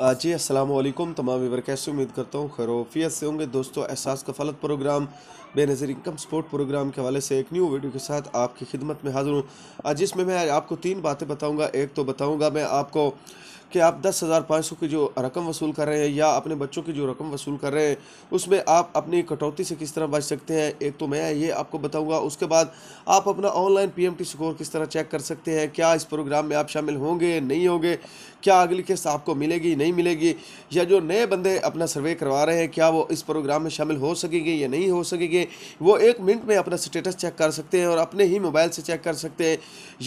जी असलम तमाम वीवर कैसे उम्मीद करता हूँ खैरोफियत से होंगे दोस्तों Ehsaas Kafaalat program Benazir income support program के हवाले से एक न्यू वीडियो के साथ आपकी खिदमत में हाज़िर हूँ जिसमें मैं आपको तीन बातें बताऊँगा एक तो बताऊँगा मैं आपको कि आप दस हज़ार पाँच सौ की जो रकम वसूल कर रहे हैं या अपने बच्चों की जो रकम वसूल कर रहे हैं उसमें आप अपनी कटौती से किस तरह बच सकते हैं एक तो मैं ये आपको बताऊंगा उसके बाद आप अपना ऑनलाइन पीएमटी स्कोर किस तरह चेक कर सकते हैं क्या इस प्रोग्राम में आप शामिल होंगे नहीं होंगे क्या अगली किस्त आपको मिलेगी नहीं मिलेगी या जो नए बंदे अपना सर्वे करवा रहे हैं क्या वो इस प्रोग्राम में शामिल हो सकेंगे या नहीं हो सकेंगे वो एक मिनट में अपना स्टेटस चेक कर सकते हैं और अपने ही मोबाइल से चेक कर सकते हैं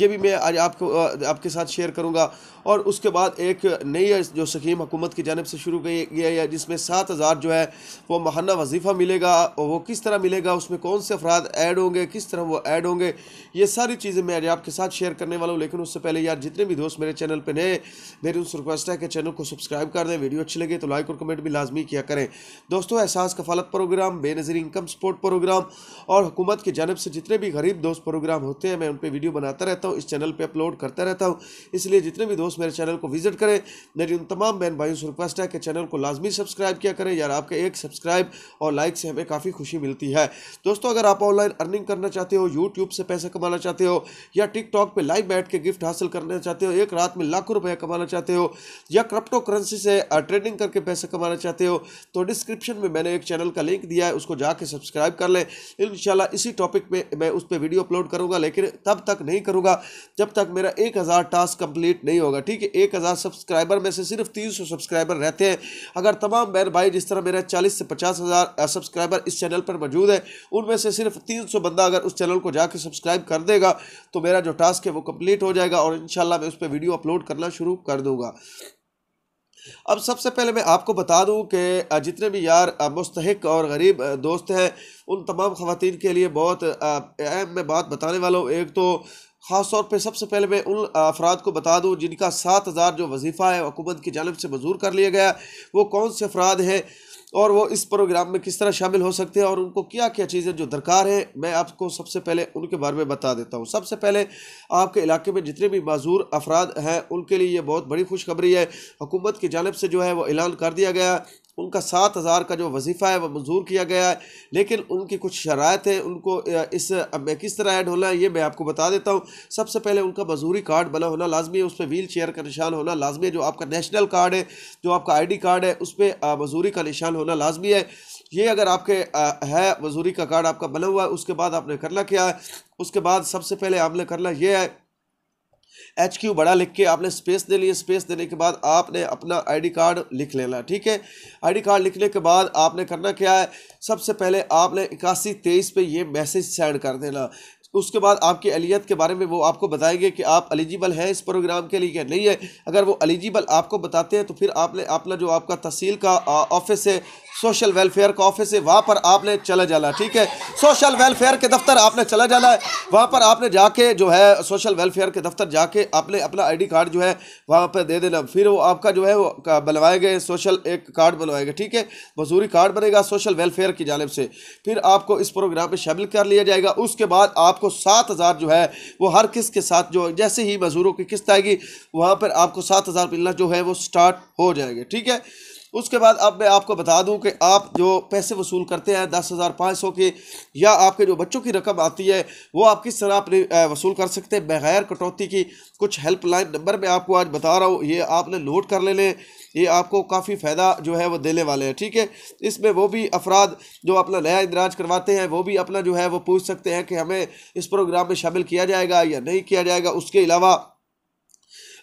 ये भी मैं आज आपको आपके साथ शेयर करूँगा और उसके बाद एक नई जो स्कीम हुकूमत की जानब से शुरू की गई है जिसमें सात हज़ार जो है वो महाना वजीफ़ा मिलेगा और वो किस तरह मिलेगा उसमें कौन से अफराद ऐड होंगे किस तरह वो ऐड होंगे ये सारी चीज़ें मैं आज आपके साथ शेयर करने वाला हूँ लेकिन उससे पहले यार जितने भी दोस्त मेरे चैनल पर नए मेरी उनसे रिक्वेस्ट है कि चैनल को सब्सक्राइब कर दें वीडियो अच्छी लगे तो लाइक और कमेंट भी लाजमी किया करें दोस्तों Ehsaas Kafaalat program Benazir income support program और हुकूमत की जानब से जितने भी गरीब दोस्त प्रोग्राम होते हैं मैं उन पर वीडियो बनाता रहता हूँ इस चैनल पर अपलोड करता रहता हूँ इसलिए जितने भी दोस्त मेरे चैनल को विजिट करें मेरी उन तमाम बहन भाइयों से रिक्वेस्ट है कि चैनल को लाजमी सब्सक्राइब किया करें यार आपके एक सब्सक्राइब और लाइक से हमें काफ़ी खुशी मिलती है दोस्तों अगर आप ऑनलाइन अर्निंग करना चाहते हो यूट्यूब से पैसे कमाना चाहते हो या टिकटॉक पर लाइव बैठ के गिफ्ट हासिल करना चाहते हो एक रात में लाखों रुपये कमाना चाहते चाहते हो या क्रिप्टो करेंसी से ट्रेडिंग करके पैसे कमाना चाहते हो तो डिस्क्रिप्शन में मैंने एक चैनल का लिंक दिया है उसको जाके सब्सक्राइब कर लें इन इसी टॉपिक में मैं उस पर वीडियो अपलोड करूँगा लेकिन तब तक नहीं करूँगा जब तक मेरा एक हज़ार टास्क कंप्लीट नहीं होगा ठीक है एक हज़ार सब्सक्राइबर में से सिर्फ तीन सौ सब्सक्राइबर रहते हैं अगर तमाम बहन भाई जिस तरह मेरा चालीस से पचास हज़ार सब्सक्राइबर इस चैनल पर मौजूद है उनमें से सिर्फ तीन सौ बंदा अगर उस चैनल को जाके सब्सक्राइब कर देगा तो मेरा जो टास्क है वो कंप्लीट हो जाएगा और इंशाल्लाह मैं उस पर वीडियो अपलोड करना शुरू कर कर दूंगा अब सबसे पहले मैं आपको बता दूं कि जितने भी यार मुस्तक और गरीब दोस्त हैं उन तमाम ख़वान के लिए बहुत अहम मैं बात बताने वाला हूँ एक तो ख़ास तौर पर सबसे पहले मैं उन अफराद को बता दूं जिनका सात हज़ार जो वजीफ़ा है हुकूमत की जानब से मंजूर कर लिया गया वो कौन से अफराद हैं और वो इस प्रोग्राम में किस तरह शामिल हो सकते हैं और उनको क्या क्या चीज़ें जो दरकार है मैं आपको सबसे पहले उनके बारे में बता देता हूँ सबसे पहले आपके इलाके में जितने भी मज़ूर अफराद हैं उनके लिए ये बहुत बड़ी खुशखबरी है हुकूमत की जानब से जो है वो ऐलान कर दिया गया उनका सात हज़ार का जो वजीफ़ा है वह मंजूर किया गया है लेकिन उनकी कुछ शरात है उनको इस में किस तरह ऐड होना है ये मैं आपको बता देता हूँ सबसे पहले उनका मजूरी कार्ड बना होना लाजमी है उस पर व्हील चेयर का निशान होना लाजमी है जो आपका नेशनल कार्ड है जो आपका आई डी कार्ड है उस पर मजूरी का निशान होना लाजमी है ये अगर आपके है मजूरी का कार्ड आपका बना हुआ है उसके बाद आपने करना क्या है उसके बाद सबसे पहले आपने करना यह है एच क्यू बड़ा लिख के आपने स्पेस दे लिए स्पेस देने के बाद आपने अपना आईडी कार्ड लिख लेना ठीक है आईडी कार्ड लिखने के बाद आपने करना क्या है सबसे पहले आपने इक्यासी तेईस पर ये मैसेज सेंड कर देना उसके बाद आपकी एलियत के बारे में वो आपको बताएंगे कि आप एलिजिबल हैं इस प्रोग्राम के लिए या नहीं है अगर वो एलिजिबल आपको बताते हैं तो फिर आपने अपना जो आपका तहसील का ऑफिस है सोशल वेलफेयर का ऑफिस है वहाँ पर आपने चला जाना ठीक है सोशल वेलफेयर के दफ्तर आपने चला जाना है वहाँ पर आपने जाके जो है सोशल वेलफेयर के दफ्तर जाके आपने अपना आईडी कार्ड जो है वहाँ पर दे देना फिर वो आपका जो है वो बनवाएंगे सोशल एक कार्ड बनवाएगा ठीक है मजदूरी कार्ड बनेगा सोशल वेलफेयर की जानब से फिर आपको इस प्रोग्राम में शामिल कर लिया जाएगा उसके बाद आपको सात हज़ार जो है वो हर किस्त के साथ जो जैसे ही मजदूरों की किस्त आएगी वहाँ पर आपको सात हज़ार मिलना जो है वो स्टार्ट हो जाएगा ठीक है उसके बाद अब मैं आपको बता दूं कि आप जो पैसे वसूल करते हैं दस हज़ार पाँच सौ के या आपके जो बच्चों की रकम आती है वो आप किस तरह अपने वसूल कर सकते हैं बगैर कटौती की कुछ हेल्पलाइन नंबर मैं आपको आज बता रहा हूँ ये आपने नोट कर लेने ये आपको काफ़ी फ़ायदा जो है वो देने वाले हैं ठीक है इसमें वो भी अफराद जो अपना नया इंदराज करवाते हैं वो भी अपना जो है वो पूछ सकते हैं कि हमें इस प्रोग्राम में शामिल किया जाएगा या नहीं किया जाएगा उसके अलावा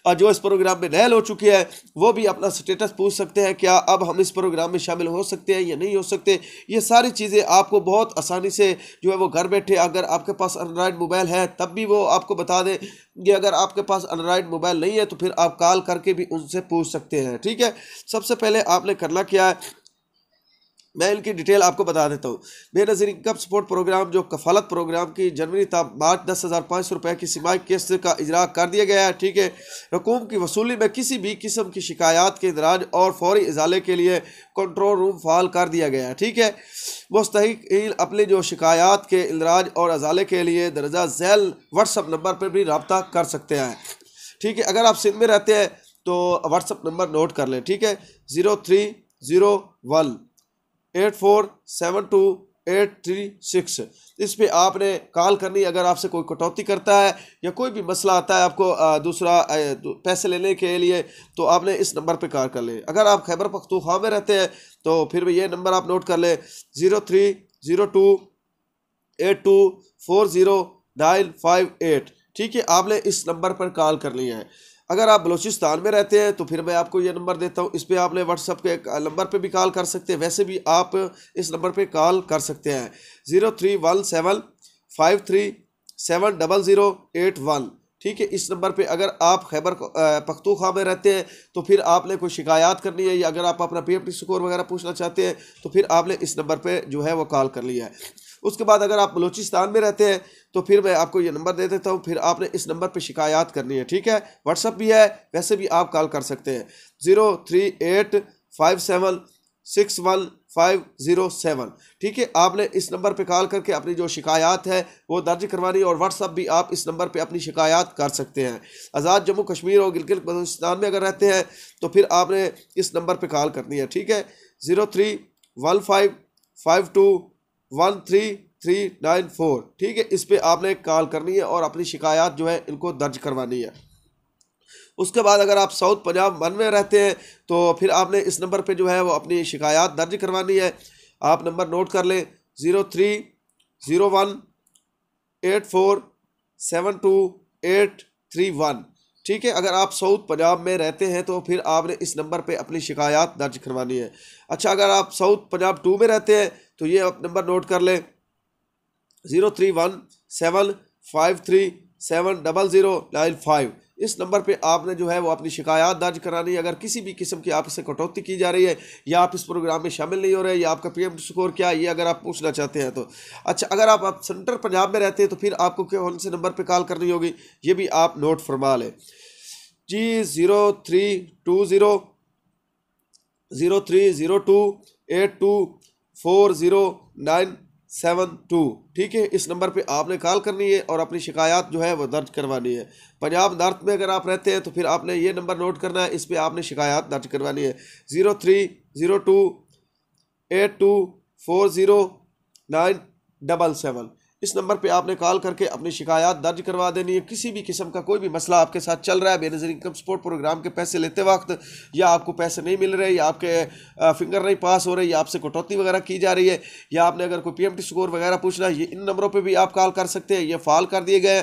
और जो इस प्रोग्राम में नैल हो चुके हैं वो भी अपना स्टेटस पूछ सकते हैं क्या अब हम इस प्रोग्राम में शामिल हो सकते हैं या नहीं हो सकते ये सारी चीज़ें आपको बहुत आसानी से जो है वो घर बैठे अगर आपके पास एंड्रॉयड मोबाइल है तब भी वो आपको बता दें कि अगर आपके पास एंड्रॉयड मोबाइल नहीं है तो फिर आप कॉल करके भी उनसे पूछ सकते हैं ठीक है सबसे पहले आपने करना क्या है मैं इनकी डिटेल आपको बता देता हूँ बेनज़ीर इनकम सपोर्ट प्रोग्राम जो कफालत प्रोग्राम की जनवरी तक मार्च दस हज़ार पाँच सौ रुपये की सिमाई किस्त का इजरा कर दिया गया है ठीक है रकूम की वसूली में किसी भी किस्म की शिकायत के इंदराज और फौरी इजाले के लिए कंट्रोल रूम फाल कर दिया गया है ठीक है मुस्तक अपने जो शिकायत के इंदराज और अजाले के लिए दर्जा झैल व्हाट्सअप नंबर पर भी रबता कर सकते हैं ठीक है अगर आप सिंध में रहते हैं तो व्हाट्सअप नंबर नोट कर लें ठीक है zero three zero one eight four seven two eight three six इस पर आपने कॉल करनी अगर आपसे कोई कटौती करता है या कोई भी मसला आता है आपको दूसरा पैसे लेने के लिए तो आपने इस नंबर पर कॉल कर लें अगर आप खैबर पखतूखा में रहते हैं तो फिर भी ये नंबर आप नोट कर लें zero three zero two eight two four zero nine five eight ठीक है आपने इस नंबर पर कॉल करनी है अगर आप बलूचिस्तान में रहते हैं तो फिर मैं आपको ये नंबर देता हूँ इस पर आपने व्हाट्सअप के नंबर पे भी कॉल कर सकते हैं वैसे भी आप इस नंबर पे कॉल कर सकते हैं zero three one seven five three seven double zero eight one ठीक है इस नंबर पे अगर आप खैबर पख्तूखा में रहते हैं तो फिर आपने कोई शिकायत करनी है या अगर आप अपना पी एफ स्कोर वगैरह पूछना चाहते हैं तो फिर आपने इस नंबर पर जो है वो कॉल कर लिया है उसके बाद अगर आप बलूचिस्तान में रहते हैं तो फिर मैं आपको ये नंबर दे देता हूँ फिर आपने इस नंबर पे शिकायत करनी है ठीक है व्हाट्सअप भी है वैसे भी आप कॉल कर सकते हैं zero three eight five seven six one five zero seven ठीक है आपने इस नंबर पे कॉल करके अपनी जो शिकायत है वो दर्ज करवानी और व्हाट्सअप भी आप इस नंबर पे अपनी शिकायत कर सकते हैं आज़ाद जम्मू कश्मीर और गिलगित बलोचिस्तान में अगर रहते हैं तो फिर आपने इस नंबर पे कॉल करनी है ठीक है zero three one five five two one three three nine four ठीक है इस पर आपने कॉल करनी है और अपनी शिकायत जो है इनको दर्ज करवानी है उसके बाद अगर आप साउथ पंजाब मन में रहते हैं तो फिर आपने इस नंबर पे जो है वो अपनी शिकायत दर्ज करवानी है आप नंबर नोट कर लें zero three zero one eight four seven two eight three one ठीक है अगर आप साउथ पंजाब में रहते हैं तो फिर आपने इस नंबर पे अपनी शिकायत दर्ज करवानी है अच्छा अगर आप साउथ पंजाब टू में रहते हैं तो ये आप नंबर नोट कर लें zero three one seven five three seven double zero nine five इस नंबर पे आपने जो है वो अपनी शिकायत दर्ज करानी है अगर किसी भी किस्म की आपसे कटौती की जा रही है या आप इस प्रोग्राम में शामिल नहीं हो रहे या आपका पीएम स्कोर क्या है ये अगर आप पूछना चाहते हैं तो अच्छा अगर आप, आप सेंटर पंजाब में रहते हैं तो फिर आपको कौन से नंबर पर कॉल करनी होगी ये भी आप नोट फरमा लें जी zero three two zero zero three zero two eight two four zero nine seven two ठीक है इस नंबर पे आपने कॉल करनी है और अपनी शिकायत जो है वो दर्ज करवानी है पंजाब नॉर्थ में अगर आप रहते हैं तो फिर आपने ये नंबर नोट करना है इस पर आपने शिकायत दर्ज करवानी है zero three zero two eight two four zero nine double seven इस नंबर पे आपने कॉल करके अपनी शिकायत दर्ज करवा देनी है किसी भी किस्म का कोई भी मसला आपके साथ चल रहा है बेनजर इनकम सपोर्ट प्रोग्राम के पैसे लेते वक्त या आपको पैसे नहीं मिल रहे या आपके फिंगर नहीं पास हो रहे या आपसे कटौती वगैरह की जा रही है या आपने अगर कोई पीएमटी स्कोर वगैरह पूछना है ये इन नंबरों पर भी आप कॉल कर सकते हैं ये फाल कर दिए गए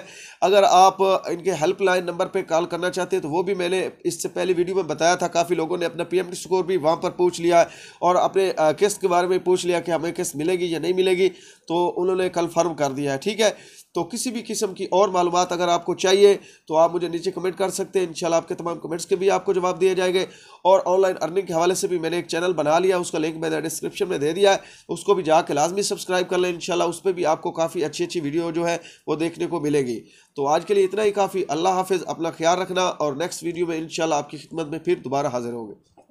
अगर आप इनके हेल्पलाइन नंबर पर कॉल करना चाहते हैं तो वो भी मैंने इससे पहले वीडियो में बताया था काफ़ी लोगों ने अपना पी स्कोर भी वहाँ पर पूछ लिया है और अपने किस्त के बारे में पूछ लिया कि हमें किस्त मिलेगी या नहीं मिलेगी तो उन्होंने कन्फर्म कर कर दिया है ठीक है तो किसी भी किस्म की और मालूम अगर आपको चाहिए तो आप मुझे नीचे कमेंट कर सकते हैं इंशाल्लाह आपके तमाम कमेंट्स के भी आपको जवाब दिए जाएंगे और ऑनलाइन अर्निंग के हवाले से भी मैंने एक चैनल बना लिया उसका लिंक मैंने डिस्क्रिप्शन में दे दिया है उसको भी जाकर लाजमी सब्सक्राइब कर लें इनशाला उस पर भी आपको काफ़ी अच्छी अच्छी वीडियो जो है वो देखने को मिलेगी तो आज के लिए इतना ही काफ़ी अल्लाह हाफिज़ अपना ख्याल रखना और नेक्स्ट वीडियो में इन आपकी खिदमत में फिर दोबारा हाजिर होंगे